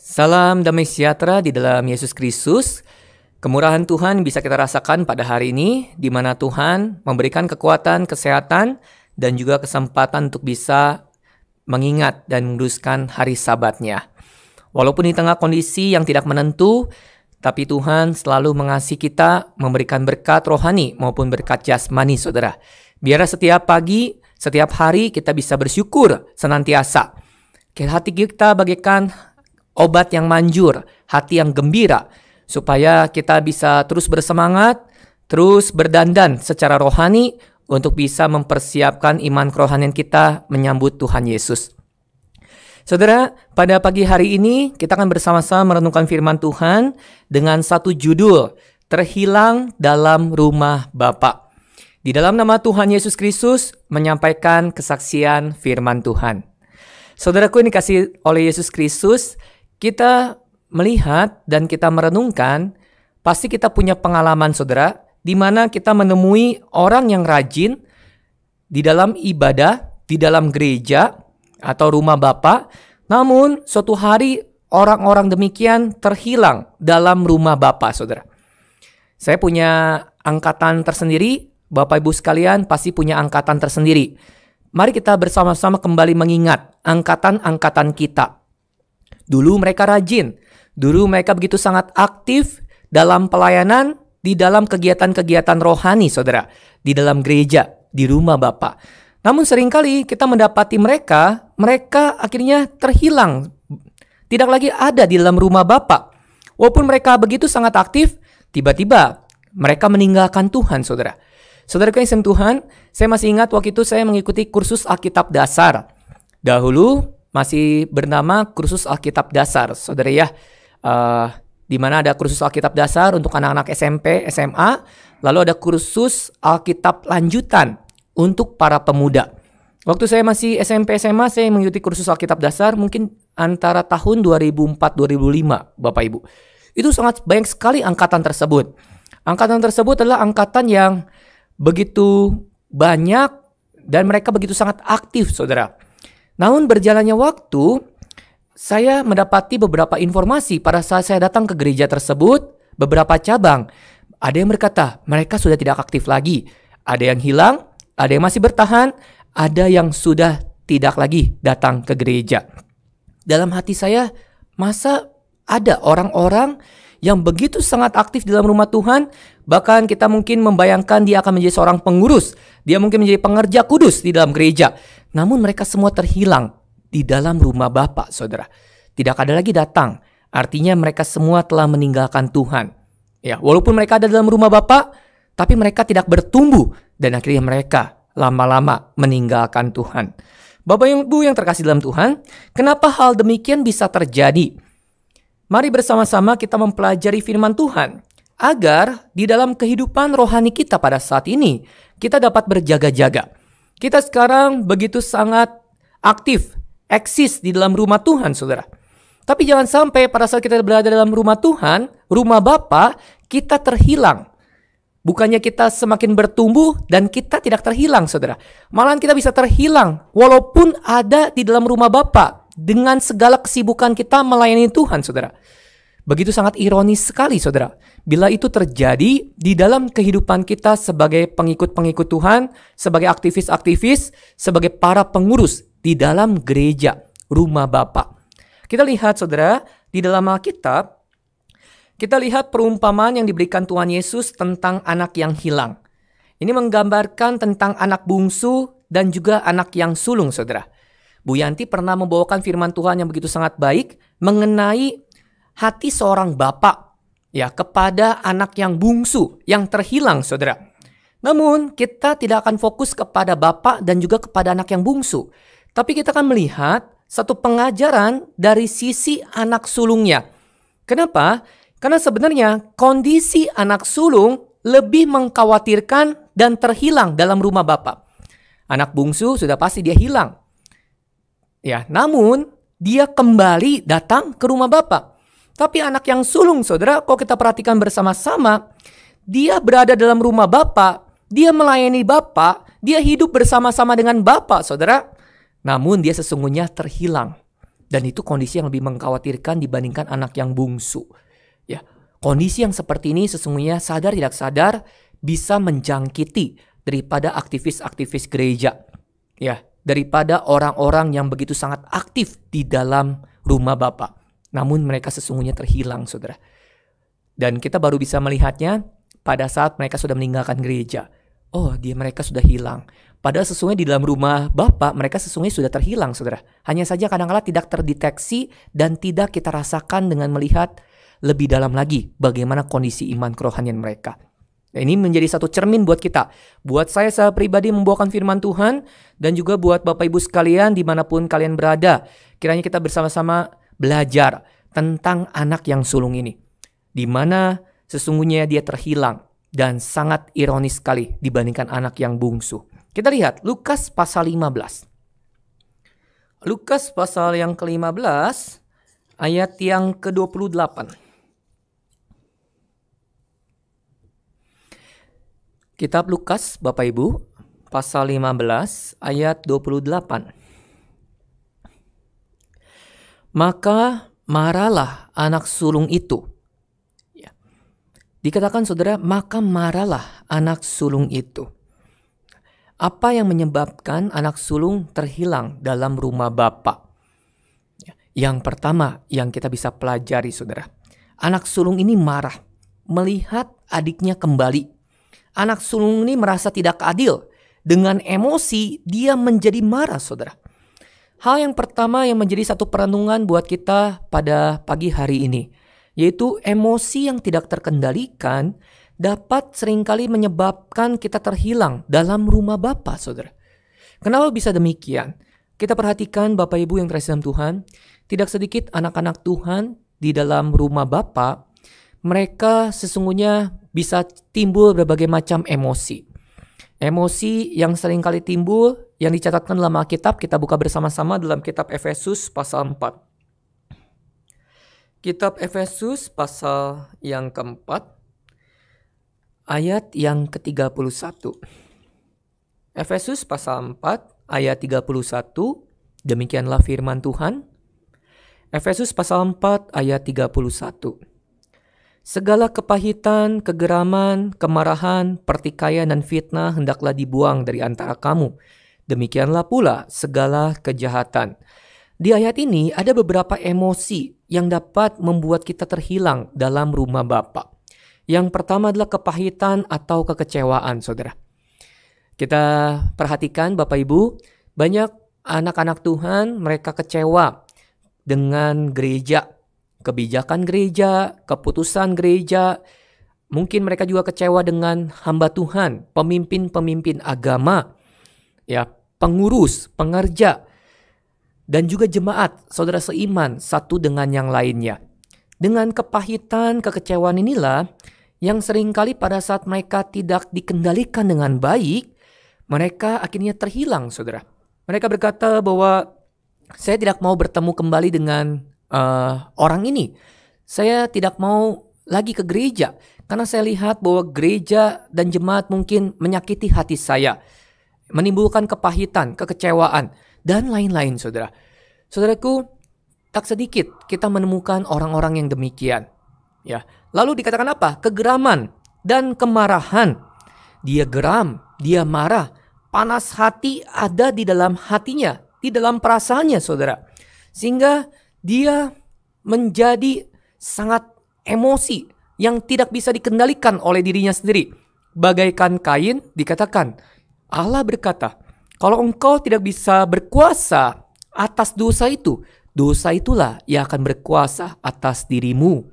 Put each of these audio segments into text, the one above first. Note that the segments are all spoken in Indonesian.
Salam damai sejahtera di dalam Yesus Kristus. Kemurahan Tuhan bisa kita rasakan pada hari ini, di mana Tuhan memberikan kekuatan, kesehatan, dan juga kesempatan untuk bisa mengingat dan menguduskan hari sabatnya. Walaupun di tengah kondisi yang tidak menentu, tapi Tuhan selalu mengasihi kita, memberikan berkat rohani maupun berkat jasmani, saudara. Biar setiap pagi, setiap hari kita bisa bersyukur senantiasa. Hati kita bagaikan obat yang manjur, hati yang gembira, supaya kita bisa terus bersemangat, terus berdandan secara rohani untuk bisa mempersiapkan iman kerohanian kita menyambut Tuhan Yesus. Saudara, pada pagi hari ini kita akan bersama-sama merenungkan firman Tuhan dengan satu judul, Terhilang dalam Rumah Bapa. Di dalam nama Tuhan Yesus Kristus menyampaikan kesaksian firman Tuhan. Saudaraku ini kasih oleh Yesus Kristus, kita melihat dan kita merenungkan, pasti kita punya pengalaman saudara, di mana kita menemui orang yang rajin di dalam ibadah, di dalam gereja, atau rumah Bapak. Namun, suatu hari orang-orang demikian terhilang dalam rumah Bapak, saudara. Saya punya angkatan tersendiri, Bapak Ibu sekalian pasti punya angkatan tersendiri. Mari kita bersama-sama kembali mengingat angkatan-angkatan kita. Dulu mereka rajin, dulu mereka begitu sangat aktif dalam pelayanan di dalam kegiatan-kegiatan rohani, saudara, di dalam gereja, di rumah Bapak. Namun seringkali kita mendapati mereka, mereka akhirnya terhilang, tidak lagi ada di dalam rumah Bapak. Walaupun mereka begitu sangat aktif, tiba-tiba mereka meninggalkan Tuhan, saudara. Saudara kaisem Tuhan, saya masih ingat waktu itu saya mengikuti kursus Alkitab dasar. Dahulu masih bernama kursus Alkitab dasar, saudara ya. Uh, di mana ada kursus Alkitab dasar untuk anak-anak SMP, SMA, lalu ada kursus Alkitab lanjutan untuk para pemuda. Waktu saya masih SMP SMA saya mengikuti kursus Alkitab dasar mungkin antara tahun 2004 2005, Bapak Ibu. Itu sangat banyak sekali angkatan tersebut. Angkatan tersebut adalah angkatan yang begitu banyak dan mereka begitu sangat aktif, Saudara. Namun berjalannya waktu, saya mendapati beberapa informasi pada saat saya datang ke gereja tersebut, beberapa cabang. Ada yang berkata, mereka sudah tidak aktif lagi. Ada yang hilang, ada yang masih bertahan, ada yang sudah tidak lagi datang ke gereja. Dalam hati saya, masa ada orang-orang yang begitu sangat aktif dalam rumah Tuhan, bahkan kita mungkin membayangkan dia akan menjadi seorang pengurus, dia mungkin menjadi pengerja kudus di dalam gereja. Namun mereka semua terhilang di dalam rumah Bapak. Saudara. Tidak ada lagi datang. Artinya mereka semua telah meninggalkan Tuhan. Ya, walaupun mereka ada dalam rumah Bapak, tapi mereka tidak bertumbuh dan akhirnya mereka lama-lama meninggalkan Tuhan. Bapak yang Bu yang terkasih dalam Tuhan, kenapa hal demikian bisa terjadi? Mari bersama-sama kita mempelajari firman Tuhan agar di dalam kehidupan rohani kita pada saat ini kita dapat berjaga-jaga. Kita sekarang begitu sangat aktif, eksis di dalam rumah Tuhan, Saudara. Tapi jangan sampai pada saat kita berada dalam rumah Tuhan, rumah Bapa, kita terhilang. Bukannya kita semakin bertumbuh dan kita tidak terhilang, saudara. Malahan kita bisa terhilang walaupun ada di dalam rumah Bapak dengan segala kesibukan kita melayani Tuhan, saudara. Begitu sangat ironis sekali, saudara, bila itu terjadi di dalam kehidupan kita sebagai pengikut-pengikut Tuhan, sebagai aktivis-aktivis, sebagai para pengurus di dalam gereja rumah Bapa. Kita lihat, saudara, di dalam Alkitab, kita lihat perumpamaan yang diberikan Tuhan Yesus tentang anak yang hilang. Ini menggambarkan tentang anak bungsu dan juga anak yang sulung, saudara. Bu Yanti pernah membawakan firman Tuhan yang begitu sangat baik mengenai hati seorang bapak ya kepada anak yang bungsu yang terhilang Saudara. Namun kita tidak akan fokus kepada bapak dan juga kepada anak yang bungsu, tapi kita akan melihat satu pengajaran dari sisi anak sulungnya. Kenapa? Karena sebenarnya kondisi anak sulung lebih mengkhawatirkan dan terhilang dalam rumah bapak. Anak bungsu sudah pasti dia hilang. Ya, namun dia kembali datang ke rumah bapak. Tapi anak yang sulung, saudara, kalau kita perhatikan bersama-sama, dia berada dalam rumah bapak, dia melayani bapak, dia hidup bersama-sama dengan bapak, saudara. Namun dia sesungguhnya terhilang. Dan itu kondisi yang lebih mengkhawatirkan dibandingkan anak yang bungsu. Ya, kondisi yang seperti ini sesungguhnya sadar tidak sadar bisa menjangkiti daripada aktivis-aktivis gereja. Ya, daripada orang-orang yang begitu sangat aktif di dalam rumah Bapa. Namun mereka sesungguhnya terhilang, saudara. Dan kita baru bisa melihatnya pada saat mereka sudah meninggalkan gereja. Oh, dia mereka sudah hilang. Padahal sesungguhnya di dalam rumah Bapak mereka sesungguhnya sudah terhilang, saudara. Hanya saja kadang-kala tidak terdeteksi dan tidak kita rasakan dengan melihat lebih dalam lagi bagaimana kondisi iman kerohanian mereka. Ini menjadi satu cermin buat kita. Buat saya saya pribadi membawakan firman Tuhan dan juga buat Bapak Ibu sekalian dimanapun kalian berada. Kiranya kita bersama-sama belajar tentang anak yang sulung ini. Di mana sesungguhnya dia terhilang dan sangat ironis sekali dibandingkan anak yang bungsu. Kita lihat Lukas pasal 15. Lukas pasal yang ke-15 ayat yang ke-28. Kitab Lukas, Bapak Ibu, pasal 15 ayat 28. Maka maralah anak sulung itu. Ya. Dikatakan saudara, maka maralah anak sulung itu. Apa yang menyebabkan anak sulung terhilang dalam rumah bapak? Ya. Yang pertama yang kita bisa pelajari saudara, anak sulung ini marah melihat adiknya kembali anak sulung ini merasa tidak adil. Dengan emosi, dia menjadi marah, saudara. Hal yang pertama yang menjadi satu perenungan buat kita pada pagi hari ini, yaitu emosi yang tidak terkendalikan dapat seringkali menyebabkan kita terhilang dalam rumah Bapa, saudara. Kenapa bisa demikian? Kita perhatikan Bapak Ibu yang terhasil Tuhan, tidak sedikit anak-anak Tuhan di dalam rumah Bapak, mereka sesungguhnya bisa timbul berbagai macam emosi. Emosi yang seringkali timbul yang dicatatkan dalam Alkitab kita buka bersama-sama dalam kitab Efesus pasal 4. Kitab Efesus pasal yang keempat ayat yang ke-31. Efesus pasal 4 ayat 31 demikianlah firman Tuhan. Efesus pasal 4 ayat 31. Segala kepahitan, kegeraman, kemarahan, pertikaian, dan fitnah hendaklah dibuang dari antara kamu. Demikianlah pula segala kejahatan. Di ayat ini ada beberapa emosi yang dapat membuat kita terhilang dalam rumah Bapa. Yang pertama adalah kepahitan atau kekecewaan, saudara. Kita perhatikan, Bapak Ibu, banyak anak-anak Tuhan mereka kecewa dengan gereja kebijakan gereja, keputusan gereja. Mungkin mereka juga kecewa dengan hamba Tuhan, pemimpin-pemimpin agama, ya, pengurus, pengerja, dan juga jemaat, saudara seiman satu dengan yang lainnya. Dengan kepahitan, kekecewaan inilah yang seringkali pada saat mereka tidak dikendalikan dengan baik, mereka akhirnya terhilang, saudara. Mereka berkata bahwa saya tidak mau bertemu kembali dengan uh, orang ini. Saya tidak mau lagi ke gereja karena saya lihat bahwa gereja dan jemaat mungkin menyakiti hati saya, menimbulkan kepahitan, kekecewaan, dan lain-lain, saudara. Saudaraku, tak sedikit kita menemukan orang-orang yang demikian. Ya, lalu dikatakan apa? Kegeraman dan kemarahan. Dia geram, dia marah, panas hati ada di dalam hatinya, di dalam perasaannya, saudara. Sehingga dia menjadi sangat emosi yang tidak bisa dikendalikan oleh dirinya sendiri. Bagaikan kain dikatakan, Allah berkata, kalau engkau tidak bisa berkuasa atas dosa itu, dosa itulah yang akan berkuasa atas dirimu.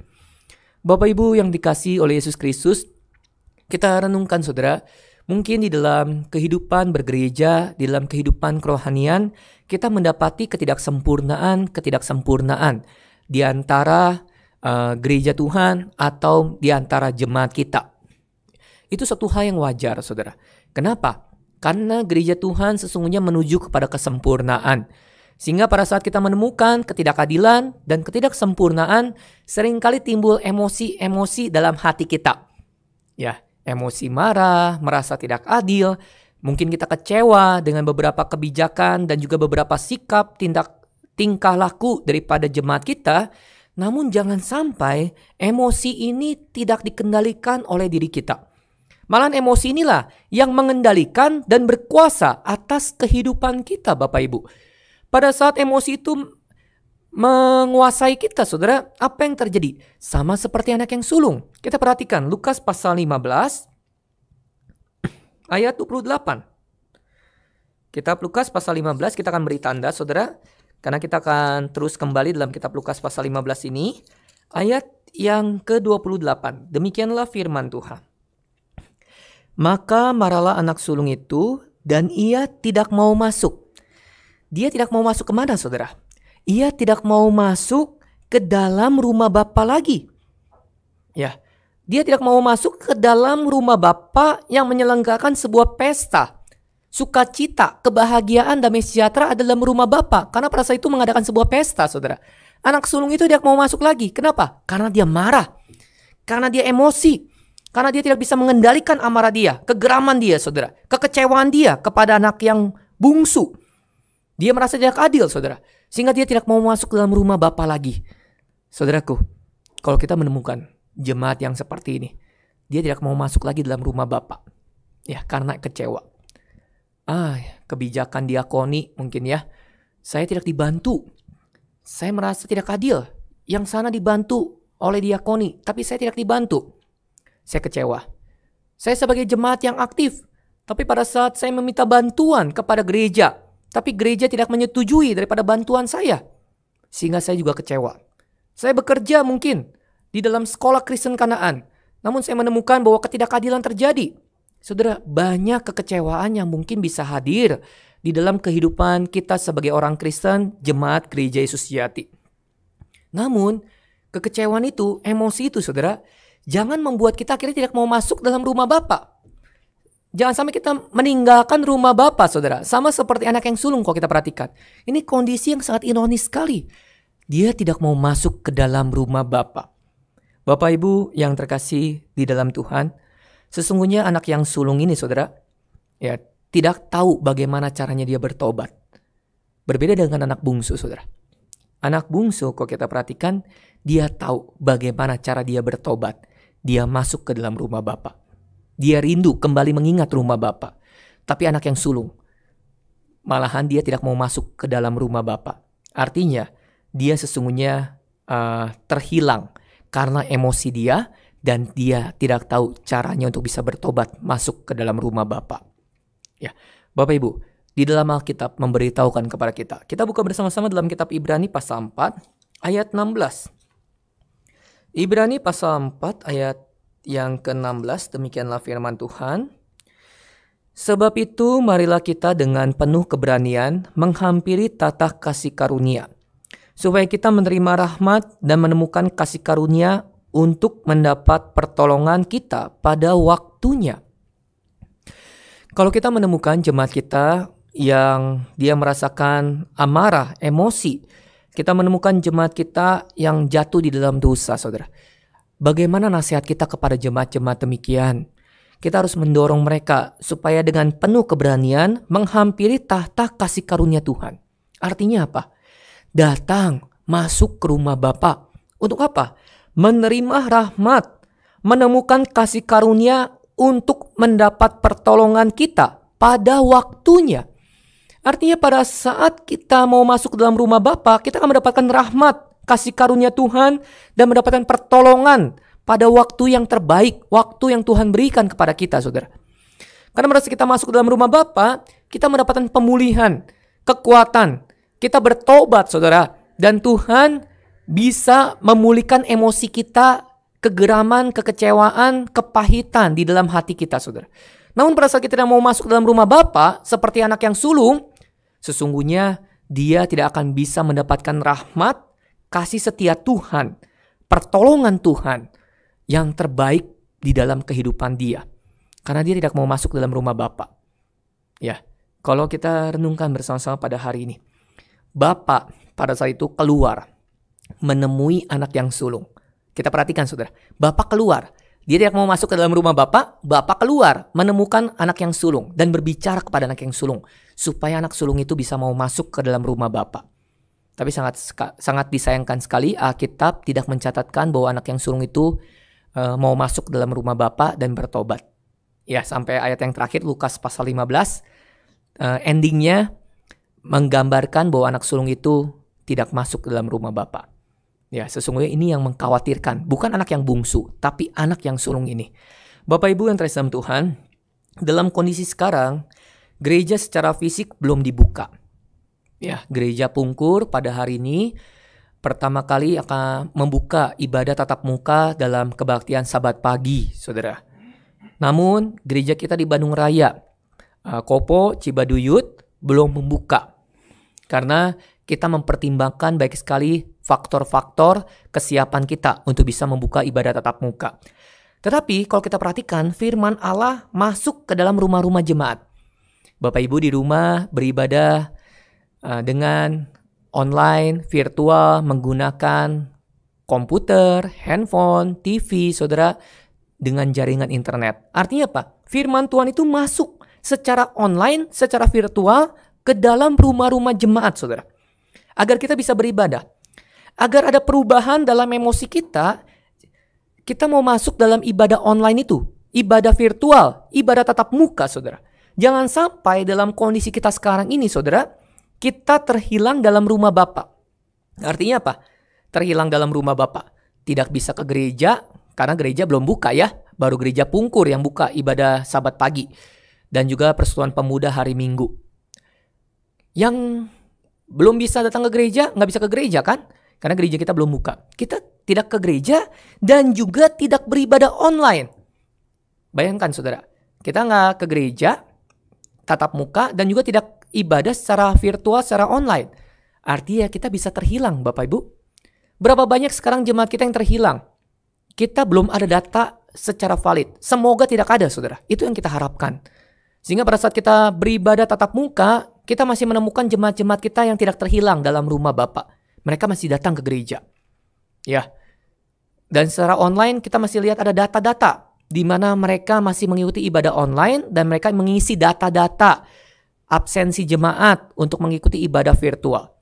Bapak Ibu yang dikasih oleh Yesus Kristus, kita renungkan saudara, Mungkin di dalam kehidupan bergereja, di dalam kehidupan kerohanian, kita mendapati ketidaksempurnaan, ketidaksempurnaan di antara uh, gereja Tuhan atau di antara jemaat kita. Itu satu hal yang wajar, saudara. Kenapa? Karena gereja Tuhan sesungguhnya menuju kepada kesempurnaan. Sehingga pada saat kita menemukan ketidakadilan dan ketidaksempurnaan, seringkali timbul emosi-emosi dalam hati kita. Ya, emosi marah, merasa tidak adil, mungkin kita kecewa dengan beberapa kebijakan dan juga beberapa sikap, tindak tingkah laku daripada jemaat kita, namun jangan sampai emosi ini tidak dikendalikan oleh diri kita. Malahan emosi inilah yang mengendalikan dan berkuasa atas kehidupan kita Bapak Ibu. Pada saat emosi itu menguasai kita, saudara. Apa yang terjadi? Sama seperti anak yang sulung. Kita perhatikan Lukas pasal 15 ayat 28. Kitab Lukas pasal 15 kita akan beri tanda saudara karena kita akan terus kembali dalam kitab Lukas pasal 15 ini ayat yang ke-28. Demikianlah firman Tuhan. Maka maralah anak sulung itu dan ia tidak mau masuk. Dia tidak mau masuk kemana saudara? ia tidak mau masuk ke dalam rumah Bapa lagi. Ya, dia tidak mau masuk ke dalam rumah Bapa yang menyelenggarakan sebuah pesta. Sukacita, kebahagiaan, damai sejahtera ada dalam rumah Bapa. Karena pada saat itu mengadakan sebuah pesta, saudara. Anak sulung itu tidak mau masuk lagi. Kenapa? Karena dia marah. Karena dia emosi. Karena dia tidak bisa mengendalikan amarah dia, kegeraman dia, saudara. Kekecewaan dia kepada anak yang bungsu. Dia merasa tidak adil, saudara. Sehingga dia tidak mau masuk dalam rumah bapak lagi. Saudaraku, kalau kita menemukan jemaat yang seperti ini, dia tidak mau masuk lagi dalam rumah bapak, Ya, karena kecewa. Ah, kebijakan diakoni mungkin ya. Saya tidak dibantu. Saya merasa tidak adil. Yang sana dibantu oleh diakoni, tapi saya tidak dibantu. Saya kecewa. Saya sebagai jemaat yang aktif, tapi pada saat saya meminta bantuan kepada gereja tapi gereja tidak menyetujui daripada bantuan saya. Sehingga saya juga kecewa. Saya bekerja mungkin di dalam sekolah Kristen Kanaan. Namun saya menemukan bahwa ketidakadilan terjadi. Saudara, banyak kekecewaan yang mungkin bisa hadir di dalam kehidupan kita sebagai orang Kristen, jemaat gereja Yesus Yati. Namun, kekecewaan itu, emosi itu saudara, jangan membuat kita akhirnya tidak mau masuk dalam rumah Bapak. Jangan sampai kita meninggalkan rumah bapak, saudara. Sama seperti anak yang sulung kalau kita perhatikan. Ini kondisi yang sangat ironis sekali. Dia tidak mau masuk ke dalam rumah bapak. Bapak Ibu yang terkasih di dalam Tuhan, sesungguhnya anak yang sulung ini, saudara, ya tidak tahu bagaimana caranya dia bertobat. Berbeda dengan anak bungsu, saudara. Anak bungsu, kalau kita perhatikan, dia tahu bagaimana cara dia bertobat. Dia masuk ke dalam rumah Bapak. Dia rindu kembali mengingat rumah Bapak. Tapi anak yang sulung, malahan dia tidak mau masuk ke dalam rumah Bapak. Artinya, dia sesungguhnya uh, terhilang karena emosi dia dan dia tidak tahu caranya untuk bisa bertobat masuk ke dalam rumah Bapak. Ya, Bapak Ibu, di dalam Alkitab memberitahukan kepada kita. Kita buka bersama-sama dalam kitab Ibrani pasal 4 ayat 16. Ibrani pasal 4 ayat yang ke-16 demikianlah firman Tuhan. Sebab itu marilah kita dengan penuh keberanian menghampiri tata kasih karunia supaya kita menerima rahmat dan menemukan kasih karunia untuk mendapat pertolongan kita pada waktunya. Kalau kita menemukan jemaat kita yang dia merasakan amarah, emosi, kita menemukan jemaat kita yang jatuh di dalam dosa, saudara Bagaimana nasihat kita kepada jemaat-jemaat demikian? Kita harus mendorong mereka supaya dengan penuh keberanian menghampiri tahta kasih karunia Tuhan. Artinya apa? Datang, masuk ke rumah Bapa. Untuk apa? Menerima rahmat, menemukan kasih karunia untuk mendapat pertolongan kita pada waktunya. Artinya pada saat kita mau masuk dalam rumah Bapa, kita akan mendapatkan rahmat, kasih karunia Tuhan dan mendapatkan pertolongan pada waktu yang terbaik, waktu yang Tuhan berikan kepada kita, saudara. Karena merasa kita masuk dalam rumah Bapa, kita mendapatkan pemulihan, kekuatan, kita bertobat, saudara, dan Tuhan bisa memulihkan emosi kita, kegeraman, kekecewaan, kepahitan di dalam hati kita, saudara. Namun pada saat kita tidak mau masuk dalam rumah Bapa, seperti anak yang sulung, sesungguhnya dia tidak akan bisa mendapatkan rahmat kasih setia Tuhan, pertolongan Tuhan yang terbaik di dalam kehidupan dia. Karena dia tidak mau masuk dalam rumah Bapa. Ya, kalau kita renungkan bersama-sama pada hari ini. Bapa pada saat itu keluar menemui anak yang sulung. Kita perhatikan saudara, Bapak keluar. Dia tidak mau masuk ke dalam rumah Bapak, Bapak keluar menemukan anak yang sulung dan berbicara kepada anak yang sulung. Supaya anak sulung itu bisa mau masuk ke dalam rumah Bapak. Tapi sangat sangat disayangkan sekali Alkitab tidak mencatatkan bahwa anak yang sulung itu uh, mau masuk dalam rumah Bapa dan bertobat. Ya, sampai ayat yang terakhir Lukas pasal 15 uh, eh, endingnya menggambarkan bahwa anak sulung itu tidak masuk dalam rumah Bapa. Ya, sesungguhnya ini yang mengkhawatirkan, bukan anak yang bungsu, tapi anak yang sulung ini. Bapak Ibu yang terkasih Tuhan, dalam kondisi sekarang, gereja secara fisik belum dibuka ya gereja Pungkur pada hari ini pertama kali akan membuka ibadah tatap muka dalam kebaktian Sabat pagi, saudara. Namun gereja kita di Bandung Raya, eh, Kopo Cibaduyut belum membuka karena kita mempertimbangkan baik sekali faktor-faktor kesiapan kita untuk bisa membuka ibadah tatap muka. Tetapi kalau kita perhatikan firman Allah masuk ke dalam rumah-rumah jemaat. Bapak Ibu di rumah beribadah uh, dengan online, virtual, menggunakan komputer, handphone, TV, saudara, dengan jaringan internet. Artinya apa? Firman Tuhan itu masuk secara online, secara virtual ke dalam rumah-rumah jemaat, saudara. Agar kita bisa beribadah. Agar ada perubahan dalam emosi kita, kita mau masuk dalam ibadah online itu. Ibadah virtual, ibadah tatap muka, saudara. Jangan sampai dalam kondisi kita sekarang ini, saudara, kita terhilang dalam rumah Bapak. Artinya apa? Terhilang dalam rumah Bapak. Tidak bisa ke gereja karena gereja belum buka ya. Baru gereja Pungkur yang buka ibadah sabat pagi. Dan juga persetuan pemuda hari Minggu. Yang belum bisa datang ke gereja, nggak bisa ke gereja kan? Karena gereja kita belum buka. Kita tidak ke gereja dan juga tidak beribadah online. Bayangkan saudara, kita nggak ke gereja, tatap muka, dan juga tidak ibadah secara virtual, secara online. Artinya kita bisa terhilang Bapak Ibu. Berapa banyak sekarang jemaat kita yang terhilang? Kita belum ada data secara valid. Semoga tidak ada saudara. Itu yang kita harapkan. Sehingga pada saat kita beribadah tatap muka, kita masih menemukan jemaat-jemaat kita yang tidak terhilang dalam rumah Bapak. Mereka masih datang ke gereja. Ya. Dan secara online kita masih lihat ada data-data di mana mereka masih mengikuti ibadah online dan mereka mengisi data-data absensi jemaat untuk mengikuti ibadah virtual.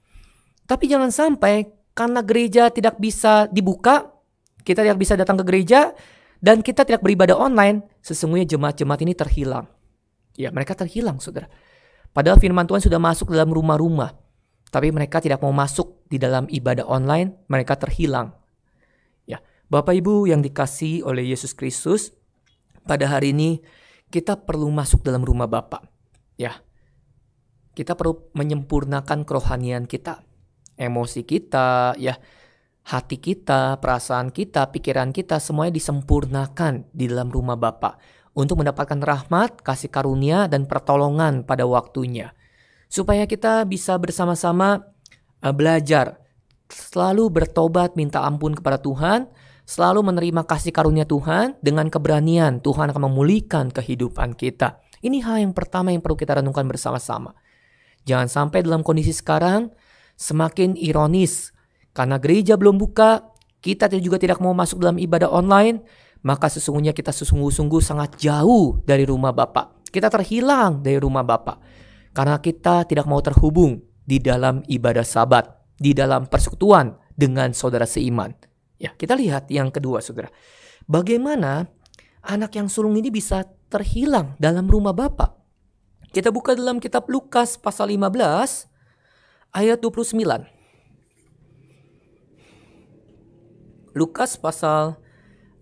Tapi jangan sampai karena gereja tidak bisa dibuka, kita tidak bisa datang ke gereja, dan kita tidak beribadah online, sesungguhnya jemaat-jemaat ini terhilang. Ya, mereka terhilang, saudara. Padahal firman Tuhan sudah masuk dalam rumah-rumah, tapi mereka tidak mau masuk di dalam ibadah online, mereka terhilang. Ya, Bapak Ibu yang dikasih oleh Yesus Kristus, pada hari ini kita perlu masuk dalam rumah Bapak. Ya, kita perlu menyempurnakan kerohanian kita, emosi kita, ya hati kita, perasaan kita, pikiran kita semuanya disempurnakan di dalam rumah Bapa untuk mendapatkan rahmat, kasih karunia dan pertolongan pada waktunya. Supaya kita bisa bersama-sama eh, belajar selalu bertobat minta ampun kepada Tuhan, selalu menerima kasih karunia Tuhan dengan keberanian Tuhan akan memulihkan kehidupan kita. Ini hal yang pertama yang perlu kita renungkan bersama-sama. Jangan sampai dalam kondisi sekarang semakin ironis. Karena gereja belum buka, kita juga tidak mau masuk dalam ibadah online, maka sesungguhnya kita sesungguh-sungguh sangat jauh dari rumah Bapa. Kita terhilang dari rumah Bapa karena kita tidak mau terhubung di dalam ibadah Sabat, di dalam persekutuan dengan saudara seiman. Ya, kita lihat yang kedua, Saudara. Bagaimana anak yang sulung ini bisa terhilang dalam rumah Bapak? Kita buka dalam kitab Lukas pasal 15 ayat 29. Lukas pasal 15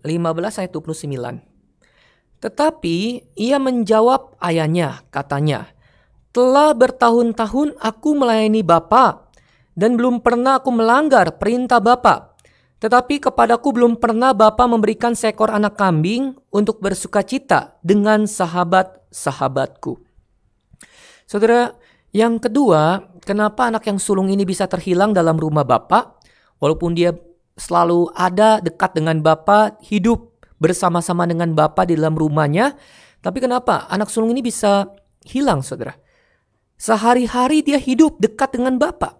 ayat 29. Tetapi ia menjawab ayahnya, katanya, telah bertahun-tahun aku melayani Bapa dan belum pernah aku melanggar perintah Bapa. Tetapi kepadaku belum pernah Bapa memberikan seekor anak kambing untuk bersuka cita dengan sahabat-sahabatku. Saudara, yang kedua, kenapa anak yang sulung ini bisa terhilang dalam rumah bapak walaupun dia selalu ada dekat dengan bapak, hidup bersama-sama dengan bapak di dalam rumahnya, tapi kenapa anak sulung ini bisa hilang, Saudara? Sehari-hari dia hidup dekat dengan bapak.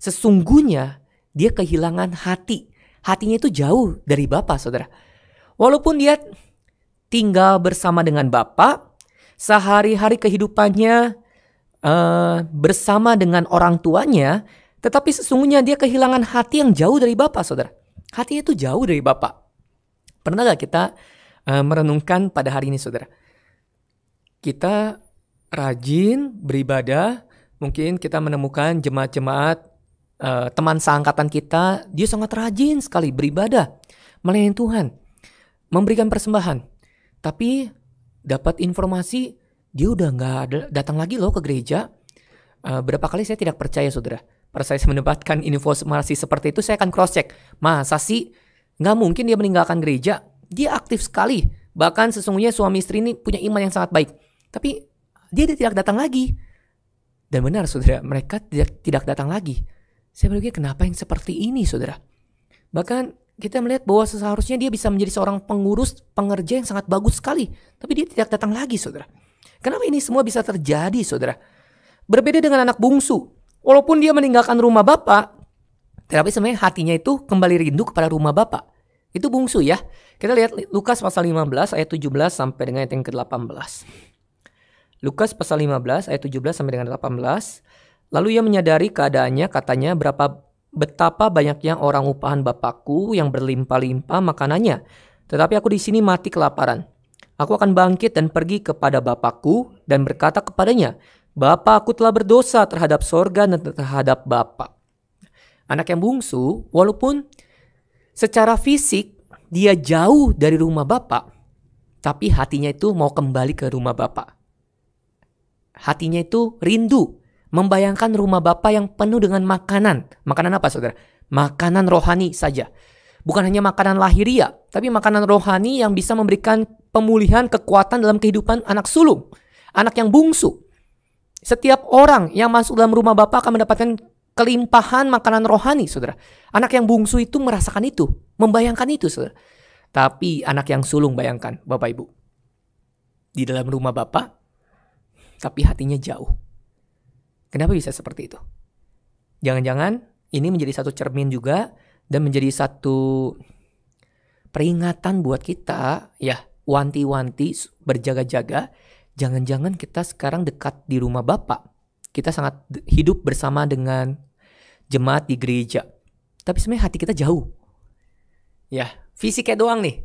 Sesungguhnya dia kehilangan hati. Hatinya itu jauh dari Bapa, Saudara. Walaupun dia tinggal bersama dengan bapak, sehari-hari kehidupannya uh, bersama dengan orang tuanya, tetapi sesungguhnya dia kehilangan hati yang jauh dari Bapak, saudara. Hatinya itu jauh dari Bapak. Pernah gak kita uh, merenungkan pada hari ini, saudara? Kita rajin beribadah, mungkin kita menemukan jemaat-jemaat uh, teman seangkatan kita, dia sangat rajin sekali beribadah, melayani Tuhan, memberikan persembahan. Tapi dapat informasi dia udah nggak datang lagi loh ke gereja. Uh, berapa kali saya tidak percaya saudara. Pada saya mendapatkan informasi seperti itu saya akan cross check. Masa sih nggak mungkin dia meninggalkan gereja? Dia aktif sekali. Bahkan sesungguhnya suami istri ini punya iman yang sangat baik. Tapi dia tidak datang lagi. Dan benar saudara, mereka tidak, tidak datang lagi. Saya berpikir kenapa yang seperti ini saudara. Bahkan kita melihat bahwa seharusnya dia bisa menjadi seorang pengurus pengerja yang sangat bagus sekali. Tapi dia tidak datang lagi, saudara. Kenapa ini semua bisa terjadi, saudara? Berbeda dengan anak bungsu. Walaupun dia meninggalkan rumah bapak, tetapi sebenarnya hatinya itu kembali rindu kepada rumah bapak. Itu bungsu ya. Kita lihat Lukas pasal 15 ayat 17 sampai dengan ayat yang ke-18. Lukas pasal 15 ayat 17 sampai dengan 18. Lalu ia menyadari keadaannya katanya berapa Betapa banyaknya orang upahan bapakku yang berlimpah-limpah makanannya, tetapi aku di sini mati kelaparan. Aku akan bangkit dan pergi kepada bapakku dan berkata kepadanya, Bapa, aku telah berdosa terhadap sorga dan terhadap bapak. Anak yang bungsu, walaupun secara fisik dia jauh dari rumah Bapak, tapi hatinya itu mau kembali ke rumah Bapak. Hatinya itu rindu Membayangkan rumah Bapak yang penuh dengan makanan. Makanan apa saudara? Makanan rohani saja. Bukan hanya makanan lahiria, tapi makanan rohani yang bisa memberikan pemulihan kekuatan dalam kehidupan anak sulung. Anak yang bungsu. Setiap orang yang masuk dalam rumah Bapak akan mendapatkan kelimpahan makanan rohani, saudara. Anak yang bungsu itu merasakan itu, membayangkan itu, saudara. Tapi anak yang sulung bayangkan, Bapak Ibu. Di dalam rumah Bapak, tapi hatinya jauh. Kenapa bisa seperti itu? Jangan-jangan ini menjadi satu cermin juga dan menjadi satu peringatan buat kita ya, wanti-wanti berjaga-jaga. Jangan-jangan kita sekarang dekat di rumah Bapak. Kita sangat hidup bersama dengan jemaat di gereja. Tapi sebenarnya hati kita jauh. Ya, fisiknya doang nih.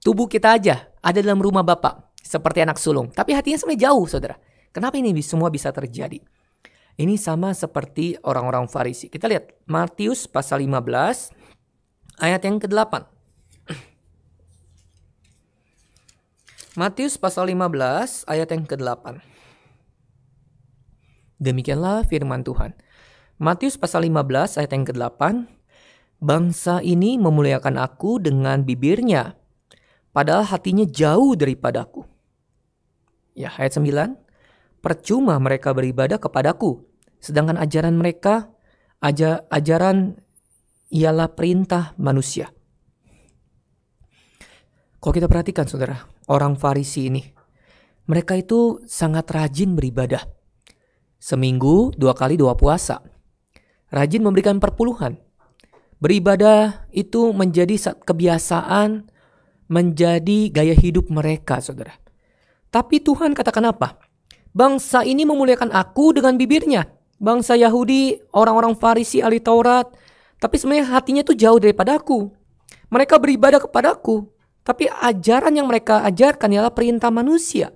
Tubuh kita aja ada dalam rumah Bapak seperti anak sulung, tapi hatinya sebenarnya jauh, Saudara. Kenapa ini semua bisa terjadi? Ini sama seperti orang-orang Farisi. Kita lihat Matius pasal 15 ayat yang ke-8. Matius pasal 15 ayat yang ke-8. Demikianlah firman Tuhan. Matius pasal 15 ayat yang ke-8. Bangsa ini memuliakan aku dengan bibirnya, padahal hatinya jauh daripadaku. Ya, ayat 9. Percuma mereka beribadah kepadaku, Sedangkan ajaran mereka, aja, ajaran ialah perintah manusia. Kalau kita perhatikan saudara, orang Farisi ini, mereka itu sangat rajin beribadah. Seminggu dua kali dua puasa. Rajin memberikan perpuluhan. Beribadah itu menjadi kebiasaan, menjadi gaya hidup mereka saudara. Tapi Tuhan katakan apa? Bangsa ini memuliakan aku dengan bibirnya, bangsa Yahudi, orang-orang Farisi, ahli Taurat, tapi sebenarnya hatinya itu jauh daripada aku. Mereka beribadah kepadaku, tapi ajaran yang mereka ajarkan ialah perintah manusia.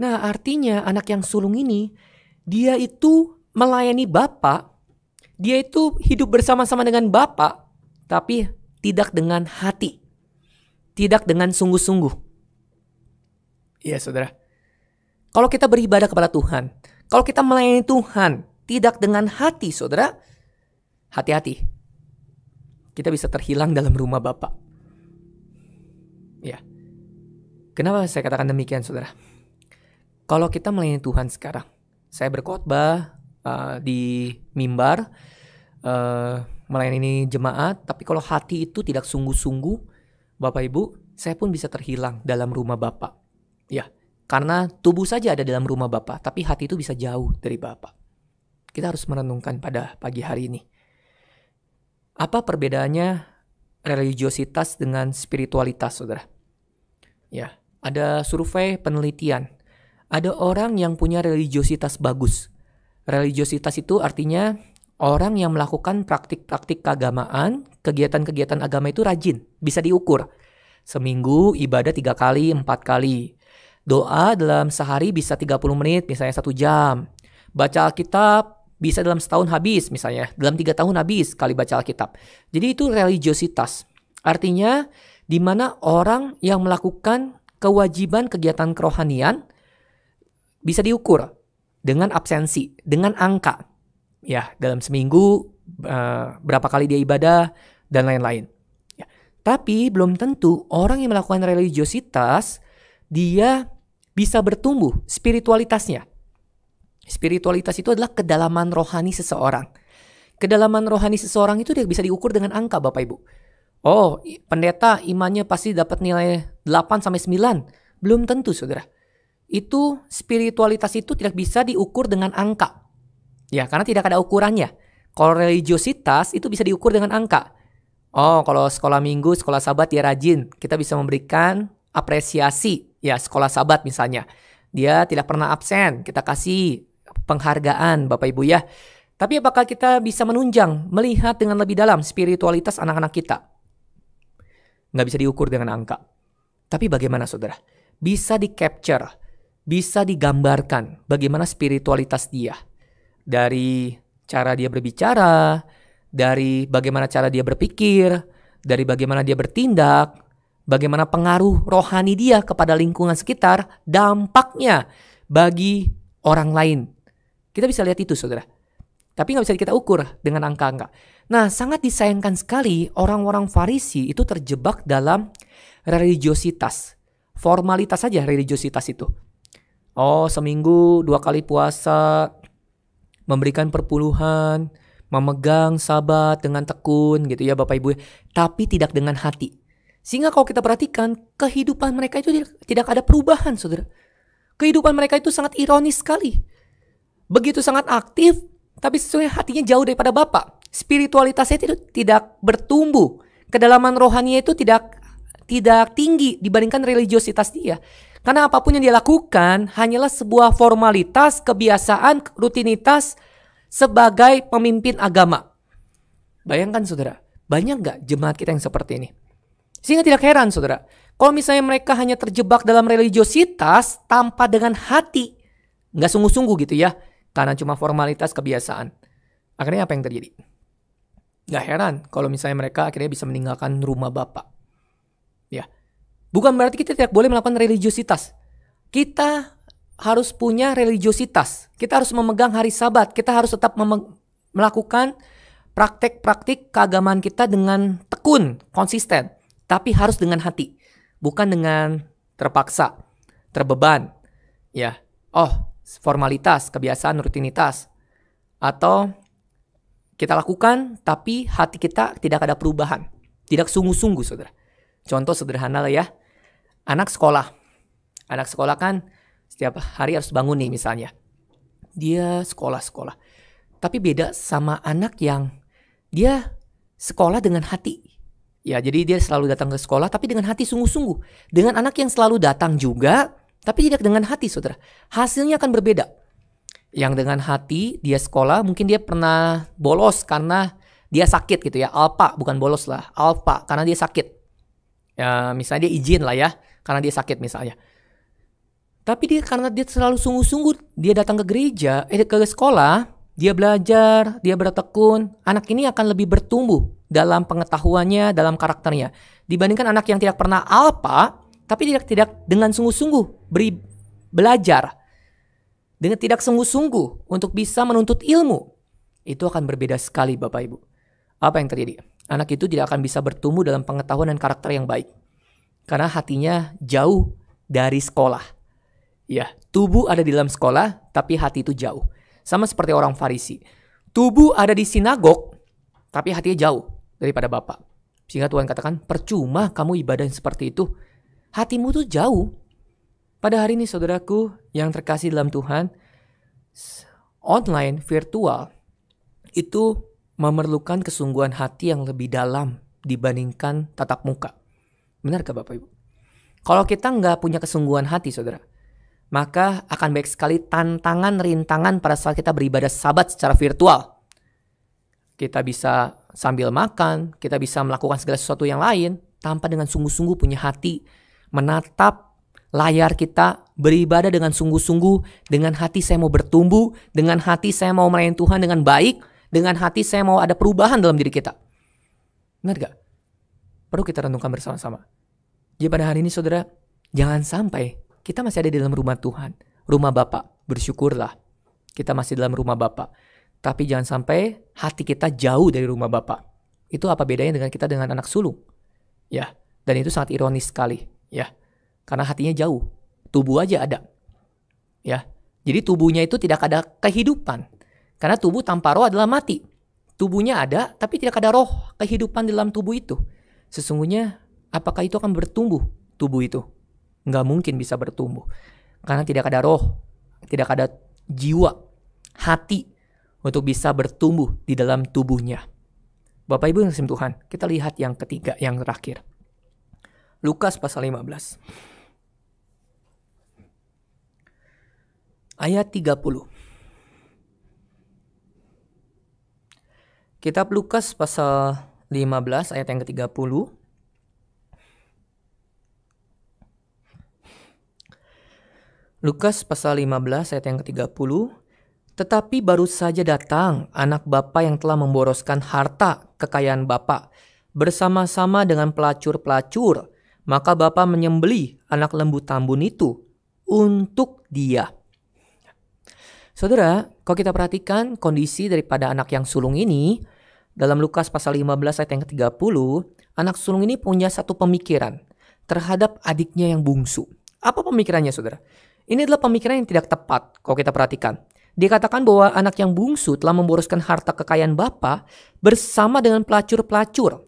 Nah, artinya anak yang sulung ini dia itu melayani bapak, dia itu hidup bersama-sama dengan bapak, tapi tidak dengan hati, tidak dengan sungguh-sungguh. Iya, saudara. Kalau kita beribadah kepada Tuhan, kalau kita melayani Tuhan tidak dengan hati, saudara, hati-hati. Kita bisa terhilang dalam rumah Bapak. Ya. Kenapa saya katakan demikian, saudara? Kalau kita melayani Tuhan sekarang, saya berkhotbah uh, di mimbar, uh, melayani jemaat, tapi kalau hati itu tidak sungguh-sungguh, Bapak Ibu, saya pun bisa terhilang dalam rumah Bapak. Ya, karena tubuh saja ada dalam rumah bapak, tapi hati itu bisa jauh dari bapak. Kita harus merenungkan pada pagi hari ini. Apa perbedaannya religiositas dengan spiritualitas, Saudara? Ya, ada survei penelitian. Ada orang yang punya religiositas bagus. Religiositas itu artinya orang yang melakukan praktik-praktik keagamaan, kegiatan-kegiatan agama itu rajin, bisa diukur. Seminggu ibadah tiga kali, empat kali. Doa dalam sehari bisa 30 menit, misalnya satu jam. Baca Alkitab bisa dalam setahun habis, misalnya dalam tiga tahun habis kali baca Alkitab. Jadi itu religiositas. Artinya di mana orang yang melakukan kewajiban kegiatan kerohanian bisa diukur dengan absensi, dengan angka. Ya, dalam seminggu eh, berapa kali dia ibadah dan lain-lain. Ya. Tapi belum tentu orang yang melakukan religiositas dia bisa bertumbuh spiritualitasnya. Spiritualitas itu adalah kedalaman rohani seseorang. Kedalaman rohani seseorang itu dia bisa diukur dengan angka Bapak Ibu. Oh, pendeta imannya pasti dapat nilai 8 sampai 9. Belum tentu, Saudara. Itu spiritualitas itu tidak bisa diukur dengan angka. Ya, karena tidak ada ukurannya. Kalau religiositas itu bisa diukur dengan angka. Oh, kalau sekolah minggu, sekolah sabat ya rajin. Kita bisa memberikan apresiasi ya sekolah sahabat misalnya. Dia tidak pernah absen, kita kasih penghargaan Bapak Ibu ya. Tapi apakah kita bisa menunjang, melihat dengan lebih dalam spiritualitas anak-anak kita? Nggak bisa diukur dengan angka. Tapi bagaimana saudara? Bisa di-capture, bisa digambarkan bagaimana spiritualitas dia. Dari cara dia berbicara, dari bagaimana cara dia berpikir, dari bagaimana dia bertindak, bagaimana pengaruh rohani dia kepada lingkungan sekitar, dampaknya bagi orang lain. Kita bisa lihat itu, saudara. Tapi nggak bisa kita ukur dengan angka-angka. Nah, sangat disayangkan sekali orang-orang Farisi itu terjebak dalam religiositas. Formalitas saja religiositas itu. Oh, seminggu dua kali puasa, memberikan perpuluhan, memegang sabat dengan tekun gitu ya Bapak Ibu. Ya. Tapi tidak dengan hati. Sehingga kalau kita perhatikan, kehidupan mereka itu tidak ada perubahan, saudara. Kehidupan mereka itu sangat ironis sekali. Begitu sangat aktif, tapi sesungguhnya hatinya jauh daripada Bapak. Spiritualitasnya itu tidak bertumbuh. Kedalaman rohaninya itu tidak tidak tinggi dibandingkan religiositas dia. Karena apapun yang dia lakukan hanyalah sebuah formalitas, kebiasaan, rutinitas sebagai pemimpin agama. Bayangkan saudara, banyak gak jemaat kita yang seperti ini? Sehingga tidak heran saudara, kalau misalnya mereka hanya terjebak dalam religiositas tanpa dengan hati, nggak sungguh-sungguh gitu ya, karena cuma formalitas kebiasaan. Akhirnya apa yang terjadi? Nggak heran kalau misalnya mereka akhirnya bisa meninggalkan rumah bapak. Ya, bukan berarti kita tidak boleh melakukan religiositas. Kita harus punya religiositas. Kita harus memegang hari Sabat. Kita harus tetap melakukan praktek-praktik keagamaan kita dengan tekun, konsisten. Tapi harus dengan hati, bukan dengan terpaksa, terbeban. Ya, oh formalitas, kebiasaan, rutinitas. Atau kita lakukan tapi hati kita tidak ada perubahan. Tidak sungguh-sungguh, saudara. Contoh sederhana lah ya. Anak sekolah. Anak sekolah kan setiap hari harus bangun nih misalnya. Dia sekolah-sekolah. Tapi beda sama anak yang dia sekolah dengan hati. Ya, jadi dia selalu datang ke sekolah tapi dengan hati sungguh-sungguh. Dengan anak yang selalu datang juga tapi tidak dengan hati, Saudara. Hasilnya akan berbeda. Yang dengan hati dia sekolah, mungkin dia pernah bolos karena dia sakit gitu ya. Alpa bukan bolos lah, alpa karena dia sakit. Ya, misalnya dia izin lah ya, karena dia sakit misalnya. Tapi dia karena dia selalu sungguh-sungguh, dia datang ke gereja, eh ke sekolah, dia belajar, dia bertekun, anak ini akan lebih bertumbuh dalam pengetahuannya, dalam karakternya. Dibandingkan anak yang tidak pernah alpa, tapi tidak tidak dengan sungguh-sungguh beri belajar, dengan tidak sungguh-sungguh untuk bisa menuntut ilmu, itu akan berbeda sekali Bapak Ibu. Apa yang terjadi? Anak itu tidak akan bisa bertumbuh dalam pengetahuan dan karakter yang baik. Karena hatinya jauh dari sekolah. Ya, tubuh ada di dalam sekolah, tapi hati itu jauh. Sama seperti orang Farisi. Tubuh ada di sinagog, tapi hatinya jauh daripada Bapak. Sehingga Tuhan katakan, percuma kamu ibadah seperti itu. Hatimu tuh jauh. Pada hari ini saudaraku yang terkasih dalam Tuhan, online, virtual, itu memerlukan kesungguhan hati yang lebih dalam dibandingkan tatap muka. Benarkah Bapak Ibu? Kalau kita nggak punya kesungguhan hati, saudara, maka akan baik sekali tantangan rintangan pada saat kita beribadah sabat secara virtual. Kita bisa sambil makan, kita bisa melakukan segala sesuatu yang lain tanpa dengan sungguh-sungguh punya hati menatap layar kita beribadah dengan sungguh-sungguh, dengan hati saya mau bertumbuh, dengan hati saya mau melayani Tuhan dengan baik, dengan hati saya mau ada perubahan dalam diri kita. Benar gak? Perlu kita renungkan bersama-sama. Jadi ya, pada hari ini saudara, jangan sampai kita masih ada di dalam rumah Tuhan, rumah Bapa. Bersyukurlah kita masih dalam rumah Bapa. Tapi jangan sampai hati kita jauh dari rumah Bapa. Itu apa bedanya dengan kita dengan anak sulung? Ya, dan itu sangat ironis sekali, ya. Karena hatinya jauh, tubuh aja ada. Ya. Jadi tubuhnya itu tidak ada kehidupan. Karena tubuh tanpa roh adalah mati. Tubuhnya ada tapi tidak ada roh kehidupan dalam tubuh itu. Sesungguhnya apakah itu akan bertumbuh tubuh itu? nggak mungkin bisa bertumbuh karena tidak ada roh, tidak ada jiwa, hati untuk bisa bertumbuh di dalam tubuhnya. Bapak Ibu yang Tuhan, kita lihat yang ketiga, yang terakhir. Lukas pasal 15. Ayat 30. Kitab Lukas pasal 15 ayat yang ke-30 Lukas pasal 15 ayat yang ke-30 Tetapi baru saja datang anak bapa yang telah memboroskan harta kekayaan bapa bersama-sama dengan pelacur-pelacur maka bapa menyembeli anak lembu tambun itu untuk dia. Saudara, kalau kita perhatikan kondisi daripada anak yang sulung ini dalam Lukas pasal 15 ayat yang ke-30, anak sulung ini punya satu pemikiran terhadap adiknya yang bungsu. Apa pemikirannya, Saudara? Ini adalah pemikiran yang tidak tepat kalau kita perhatikan. Dikatakan bahwa anak yang bungsu telah memboroskan harta kekayaan bapa bersama dengan pelacur-pelacur.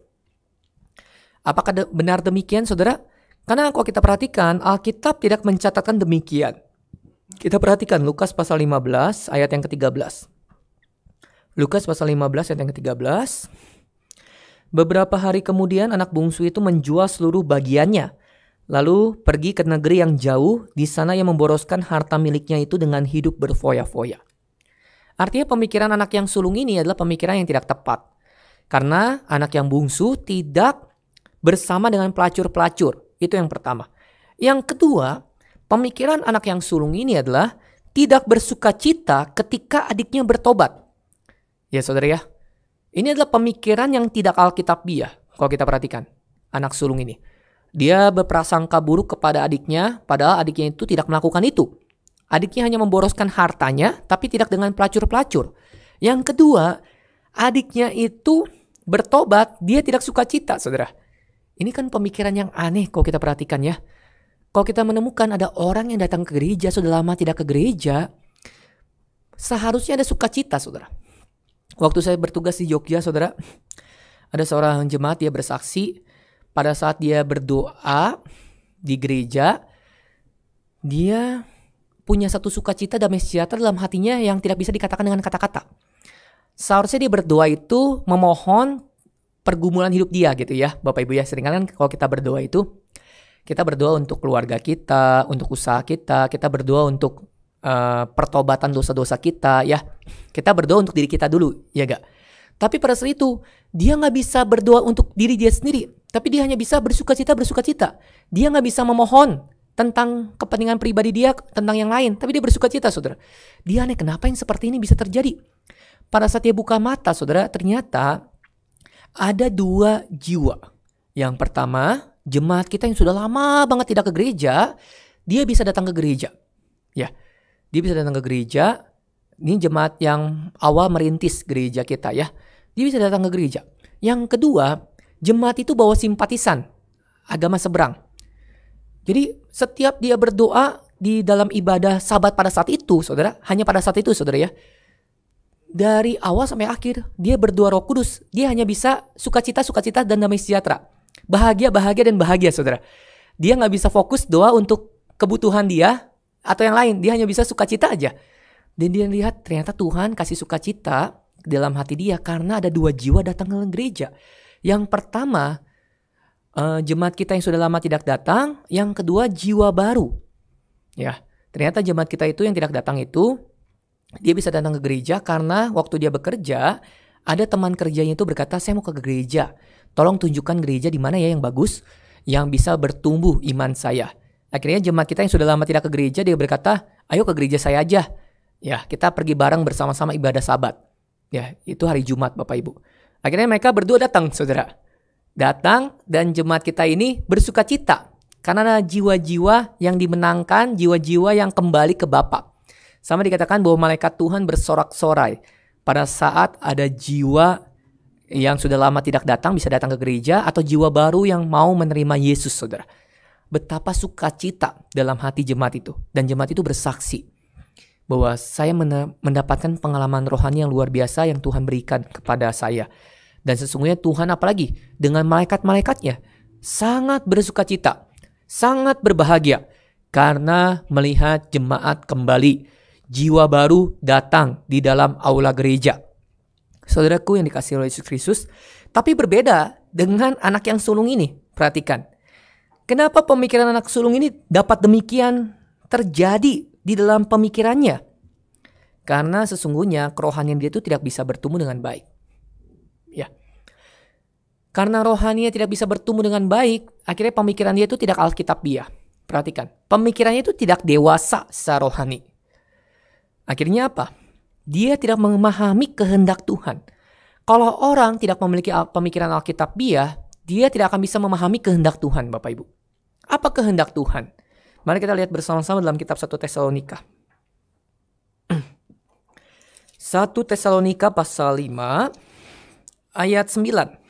Apakah de benar demikian, saudara? Karena kalau kita perhatikan, Alkitab tidak mencatatkan demikian. Kita perhatikan Lukas pasal 15 ayat yang ke-13. Lukas pasal 15 ayat yang ke-13. Beberapa hari kemudian anak bungsu itu menjual seluruh bagiannya Lalu pergi ke negeri yang jauh, di sana yang memboroskan harta miliknya itu dengan hidup berfoya-foya. Artinya pemikiran anak yang sulung ini adalah pemikiran yang tidak tepat. Karena anak yang bungsu tidak bersama dengan pelacur-pelacur. Itu yang pertama. Yang kedua, pemikiran anak yang sulung ini adalah tidak bersuka cita ketika adiknya bertobat. Ya saudara ya, ini adalah pemikiran yang tidak alkitabiah kalau kita perhatikan anak sulung ini. Dia berprasangka buruk kepada adiknya, padahal adiknya itu tidak melakukan itu. Adiknya hanya memboroskan hartanya, tapi tidak dengan pelacur-pelacur. Yang kedua, adiknya itu bertobat, dia tidak suka cita, saudara. Ini kan pemikiran yang aneh kalau kita perhatikan ya. Kalau kita menemukan ada orang yang datang ke gereja, sudah lama tidak ke gereja, seharusnya ada sukacita, saudara. Waktu saya bertugas di Jogja, saudara, ada seorang jemaat dia bersaksi, pada saat dia berdoa di gereja, dia punya satu sukacita damai sejahtera dalam hatinya yang tidak bisa dikatakan dengan kata-kata. Seharusnya dia berdoa itu memohon pergumulan hidup dia gitu ya, Bapak Ibu ya. Seringkali kan kalau kita berdoa itu kita berdoa untuk keluarga kita, untuk usaha kita, kita berdoa untuk uh, pertobatan dosa-dosa kita ya. Kita berdoa untuk diri kita dulu, ya gak? Tapi pada saat itu dia nggak bisa berdoa untuk diri dia sendiri tapi dia hanya bisa bersuka cita bersuka cita. Dia nggak bisa memohon tentang kepentingan pribadi dia, tentang yang lain. Tapi dia bersuka cita, saudara. Dia aneh, kenapa yang seperti ini bisa terjadi? Pada saat dia buka mata, saudara, ternyata ada dua jiwa. Yang pertama, jemaat kita yang sudah lama banget tidak ke gereja, dia bisa datang ke gereja. Ya, dia bisa datang ke gereja. Ini jemaat yang awal merintis gereja kita ya. Dia bisa datang ke gereja. Yang kedua, jemaat itu bawa simpatisan agama seberang. Jadi setiap dia berdoa di dalam ibadah sabat pada saat itu, saudara, hanya pada saat itu, saudara ya. Dari awal sampai akhir, dia berdoa roh kudus. Dia hanya bisa sukacita, sukacita, dan damai sejahtera. Bahagia, bahagia, dan bahagia, saudara. Dia nggak bisa fokus doa untuk kebutuhan dia atau yang lain. Dia hanya bisa sukacita aja. Dan dia lihat ternyata Tuhan kasih sukacita dalam hati dia karena ada dua jiwa datang ke gereja yang pertama, uh, jemaat kita yang sudah lama tidak datang, yang kedua jiwa baru. Ya, ternyata jemaat kita itu yang tidak datang itu dia bisa datang ke gereja karena waktu dia bekerja ada teman kerjanya itu berkata saya mau ke gereja. Tolong tunjukkan gereja di mana ya yang bagus yang bisa bertumbuh iman saya. Akhirnya jemaat kita yang sudah lama tidak ke gereja dia berkata, "Ayo ke gereja saya aja." Ya, kita pergi bareng bersama-sama ibadah Sabat. Ya, itu hari Jumat Bapak Ibu. Akhirnya mereka berdua datang, saudara. Datang dan jemaat kita ini bersuka cita karena ada jiwa-jiwa yang dimenangkan, jiwa-jiwa yang kembali ke Bapak. Sama dikatakan bahwa malaikat Tuhan bersorak-sorai pada saat ada jiwa yang sudah lama tidak datang bisa datang ke gereja atau jiwa baru yang mau menerima Yesus, saudara. Betapa sukacita dalam hati jemaat itu dan jemaat itu bersaksi bahwa saya mendapatkan pengalaman rohani yang luar biasa yang Tuhan berikan kepada saya. Dan sesungguhnya Tuhan apalagi dengan malaikat-malaikatnya sangat bersuka cita, sangat berbahagia karena melihat jemaat kembali, jiwa baru datang di dalam aula gereja. Saudaraku yang dikasih oleh Yesus Kristus, tapi berbeda dengan anak yang sulung ini. Perhatikan, kenapa pemikiran anak sulung ini dapat demikian terjadi di dalam pemikirannya? Karena sesungguhnya kerohanian dia itu tidak bisa bertumbuh dengan baik. Karena rohaninya tidak bisa bertumbuh dengan baik, akhirnya pemikiran dia itu tidak alkitabiah. Perhatikan, pemikirannya itu tidak dewasa secara rohani. Akhirnya apa? Dia tidak memahami kehendak Tuhan. Kalau orang tidak memiliki pemikiran alkitabiah, dia tidak akan bisa memahami kehendak Tuhan, Bapak Ibu. Apa kehendak Tuhan? Mari kita lihat bersama-sama dalam kitab 1 Tesalonika. 1 Tesalonika pasal 5 ayat 9.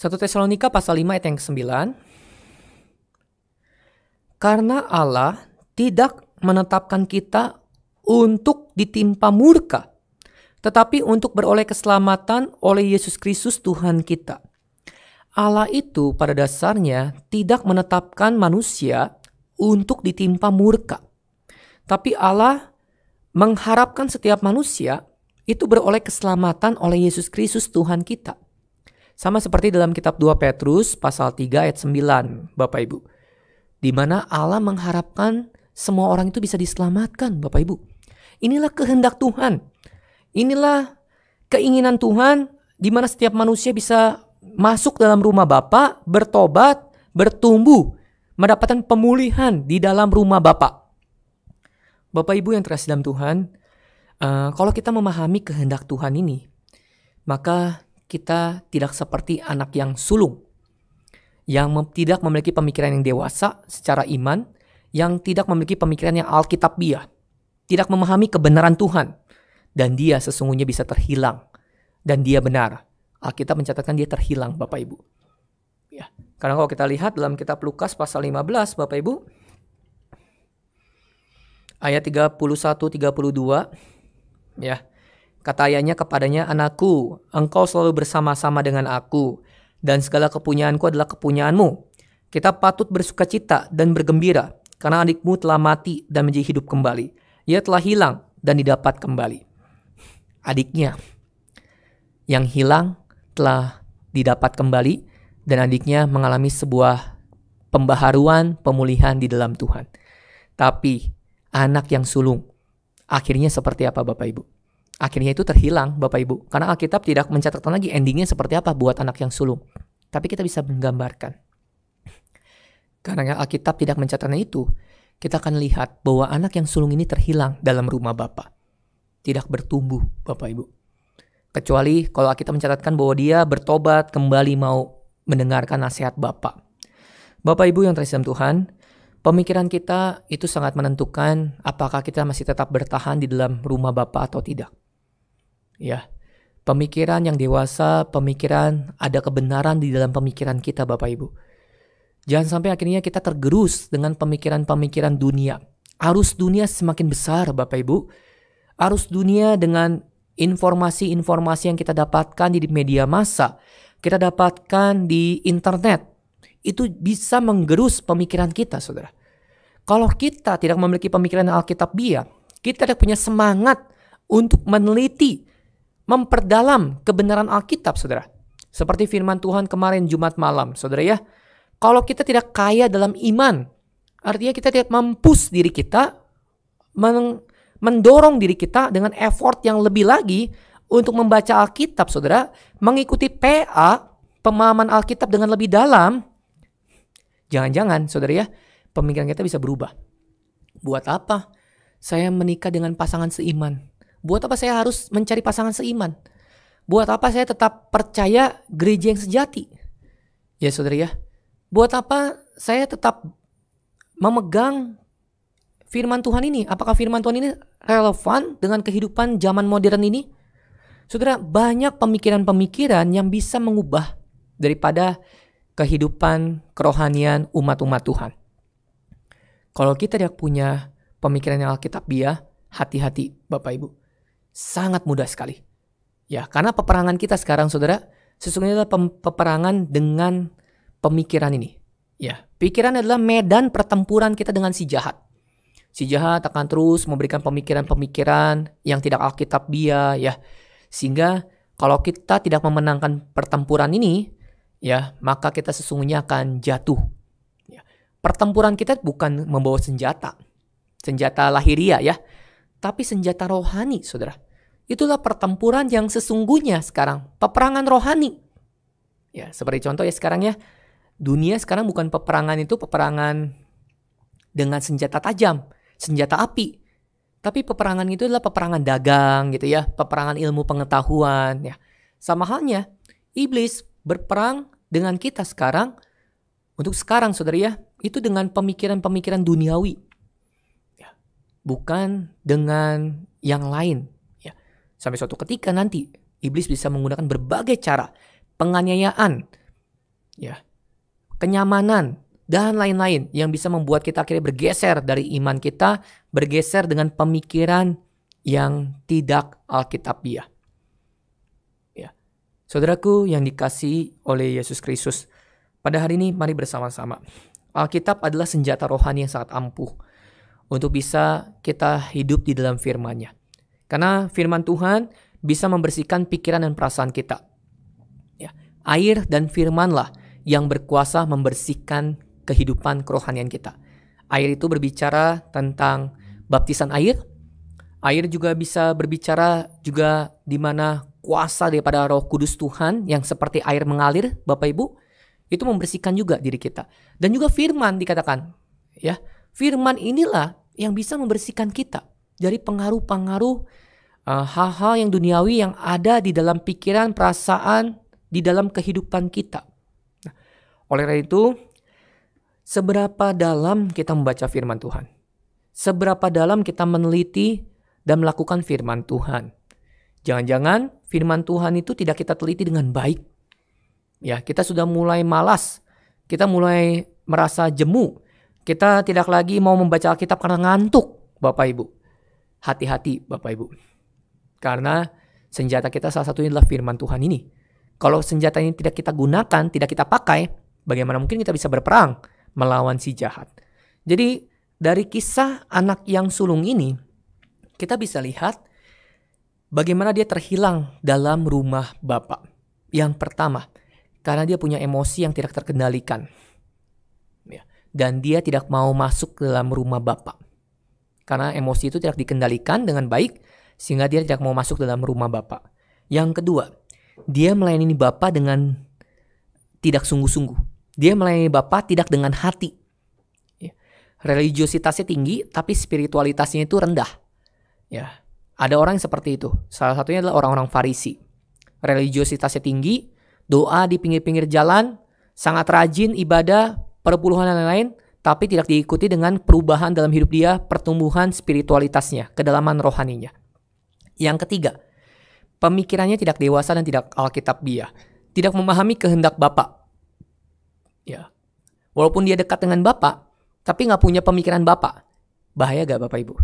1 Tesalonika pasal 5 ayat yang ke-9. Karena Allah tidak menetapkan kita untuk ditimpa murka, tetapi untuk beroleh keselamatan oleh Yesus Kristus Tuhan kita. Allah itu pada dasarnya tidak menetapkan manusia untuk ditimpa murka. Tapi Allah mengharapkan setiap manusia itu beroleh keselamatan oleh Yesus Kristus Tuhan kita. Sama seperti dalam kitab 2 Petrus pasal 3 ayat 9, Bapak Ibu. Di mana Allah mengharapkan semua orang itu bisa diselamatkan, Bapak Ibu. Inilah kehendak Tuhan. Inilah keinginan Tuhan di mana setiap manusia bisa masuk dalam rumah Bapa, bertobat, bertumbuh, mendapatkan pemulihan di dalam rumah Bapa. Bapak Ibu yang terkasih dalam Tuhan, uh, kalau kita memahami kehendak Tuhan ini, maka kita tidak seperti anak yang sulung, yang mem tidak memiliki pemikiran yang dewasa secara iman, yang tidak memiliki pemikiran yang alkitabiah, tidak memahami kebenaran Tuhan, dan dia sesungguhnya bisa terhilang, dan dia benar. Alkitab mencatatkan dia terhilang, Bapak Ibu. Ya. Karena kalau kita lihat dalam kitab Lukas pasal 15, Bapak Ibu, ayat 31 32 ya. Kata ayahnya kepadanya, Anakku, engkau selalu bersama-sama dengan aku, dan segala kepunyaanku adalah kepunyaanmu. Kita patut bersuka cita dan bergembira, karena adikmu telah mati dan menjadi hidup kembali. Ia telah hilang dan didapat kembali. Adiknya yang hilang telah didapat kembali, dan adiknya mengalami sebuah pembaharuan, pemulihan di dalam Tuhan. Tapi anak yang sulung, akhirnya seperti apa Bapak Ibu? akhirnya itu terhilang Bapak Ibu. Karena Alkitab tidak mencatatkan lagi endingnya seperti apa buat anak yang sulung. Tapi kita bisa menggambarkan. Karena Alkitab tidak mencatatnya itu, kita akan lihat bahwa anak yang sulung ini terhilang dalam rumah Bapak. Tidak bertumbuh Bapak Ibu. Kecuali kalau Alkitab mencatatkan bahwa dia bertobat kembali mau mendengarkan nasihat Bapak. Bapak Ibu yang terkasih Tuhan, pemikiran kita itu sangat menentukan apakah kita masih tetap bertahan di dalam rumah Bapak atau tidak ya. Pemikiran yang dewasa, pemikiran ada kebenaran di dalam pemikiran kita Bapak Ibu. Jangan sampai akhirnya kita tergerus dengan pemikiran-pemikiran dunia. Arus dunia semakin besar Bapak Ibu. Arus dunia dengan informasi-informasi yang kita dapatkan di media massa, kita dapatkan di internet, itu bisa menggerus pemikiran kita, Saudara. Kalau kita tidak memiliki pemikiran Alkitab Alkitabiah, iya, kita tidak punya semangat untuk meneliti memperdalam kebenaran Alkitab, saudara. Seperti firman Tuhan kemarin Jumat malam, saudara ya. Kalau kita tidak kaya dalam iman, artinya kita tidak mampus diri kita, mendorong diri kita dengan effort yang lebih lagi untuk membaca Alkitab, saudara. Mengikuti PA, pemahaman Alkitab dengan lebih dalam, jangan-jangan, saudara ya, pemikiran kita bisa berubah. Buat apa? Saya menikah dengan pasangan seiman Buat apa saya harus mencari pasangan seiman? Buat apa saya tetap percaya gereja yang sejati? Ya saudara ya, buat apa saya tetap memegang firman Tuhan ini? Apakah firman Tuhan ini relevan dengan kehidupan zaman modern ini? Saudara, banyak pemikiran-pemikiran yang bisa mengubah daripada kehidupan kerohanian umat-umat Tuhan. Kalau kita tidak punya pemikiran yang Alkitabiah, ya, hati-hati Bapak Ibu sangat mudah sekali. Ya, karena peperangan kita sekarang saudara, sesungguhnya adalah peperangan dengan pemikiran ini. Ya, pikiran adalah medan pertempuran kita dengan si jahat. Si jahat akan terus memberikan pemikiran-pemikiran yang tidak Alkitab dia ya. Sehingga kalau kita tidak memenangkan pertempuran ini, ya, maka kita sesungguhnya akan jatuh. Ya. Pertempuran kita bukan membawa senjata. Senjata lahiria ya, tapi senjata rohani, saudara. Itulah pertempuran yang sesungguhnya sekarang, peperangan rohani. Ya, seperti contoh ya sekarang ya, dunia sekarang bukan peperangan itu peperangan dengan senjata tajam, senjata api. Tapi peperangan itu adalah peperangan dagang gitu ya, peperangan ilmu pengetahuan ya. Sama halnya, iblis berperang dengan kita sekarang untuk sekarang saudara ya, itu dengan pemikiran-pemikiran duniawi, bukan dengan yang lain. Ya. Sampai suatu ketika nanti iblis bisa menggunakan berbagai cara, penganiayaan, ya, kenyamanan dan lain-lain yang bisa membuat kita akhirnya bergeser dari iman kita, bergeser dengan pemikiran yang tidak alkitabiah. Ya. Saudaraku yang dikasih oleh Yesus Kristus, pada hari ini mari bersama-sama. Alkitab adalah senjata rohani yang sangat ampuh untuk bisa kita hidup di dalam firman-Nya. Karena firman Tuhan bisa membersihkan pikiran dan perasaan kita. Ya, air dan firmanlah yang berkuasa membersihkan kehidupan kerohanian kita. Air itu berbicara tentang baptisan air. Air juga bisa berbicara juga di mana kuasa daripada Roh Kudus Tuhan yang seperti air mengalir, Bapak Ibu, itu membersihkan juga diri kita. Dan juga firman dikatakan, ya. Firman inilah yang bisa membersihkan kita dari pengaruh-pengaruh hal eh, hal-hal yang duniawi yang ada di dalam pikiran, perasaan, di dalam kehidupan kita. Nah, oleh karena itu, seberapa dalam kita membaca firman Tuhan? Seberapa dalam kita meneliti dan melakukan firman Tuhan? Jangan-jangan firman Tuhan itu tidak kita teliti dengan baik. Ya, kita sudah mulai malas, kita mulai merasa jemu, kita tidak lagi mau membaca Alkitab karena ngantuk, Bapak Ibu. Hati-hati, Bapak Ibu. Karena senjata kita salah satunya adalah firman Tuhan ini. Kalau senjata ini tidak kita gunakan, tidak kita pakai, bagaimana mungkin kita bisa berperang melawan si jahat? Jadi dari kisah anak yang sulung ini, kita bisa lihat bagaimana dia terhilang dalam rumah bapak. Yang pertama, karena dia punya emosi yang tidak terkendalikan dan dia tidak mau masuk ke dalam rumah Bapak. Karena emosi itu tidak dikendalikan dengan baik, sehingga dia tidak mau masuk dalam rumah Bapak. Yang kedua, dia melayani Bapak dengan tidak sungguh-sungguh. Dia melayani Bapak tidak dengan hati. Ya. Religiositasnya tinggi, tapi spiritualitasnya itu rendah. Ya, ada orang yang seperti itu. Salah satunya adalah orang-orang Farisi. Religiositasnya tinggi, doa di pinggir-pinggir jalan, sangat rajin ibadah, Perpuluhan dan lain-lain, tapi tidak diikuti dengan perubahan dalam hidup dia, pertumbuhan spiritualitasnya, kedalaman rohaninya. Yang ketiga, pemikirannya tidak dewasa dan tidak Alkitab dia. tidak memahami kehendak Bapak. Ya. Walaupun dia dekat dengan Bapak, tapi nggak punya pemikiran Bapak. Bahaya gak Bapak Ibu?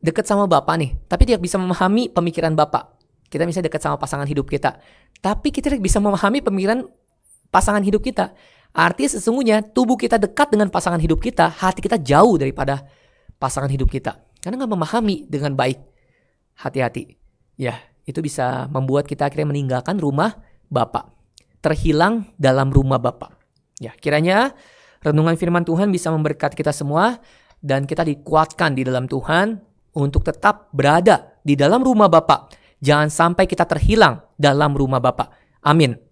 Dekat sama Bapak nih, tapi tidak bisa memahami pemikiran Bapak. Kita misalnya dekat sama pasangan hidup kita, tapi kita tidak bisa memahami pemikiran pasangan hidup kita Artinya sesungguhnya tubuh kita dekat dengan pasangan hidup kita, hati kita jauh daripada pasangan hidup kita. Karena nggak memahami dengan baik. Hati-hati. Ya, itu bisa membuat kita akhirnya meninggalkan rumah Bapak. Terhilang dalam rumah Bapak. Ya, kiranya renungan firman Tuhan bisa memberkati kita semua dan kita dikuatkan di dalam Tuhan untuk tetap berada di dalam rumah Bapak. Jangan sampai kita terhilang dalam rumah Bapak. Amin.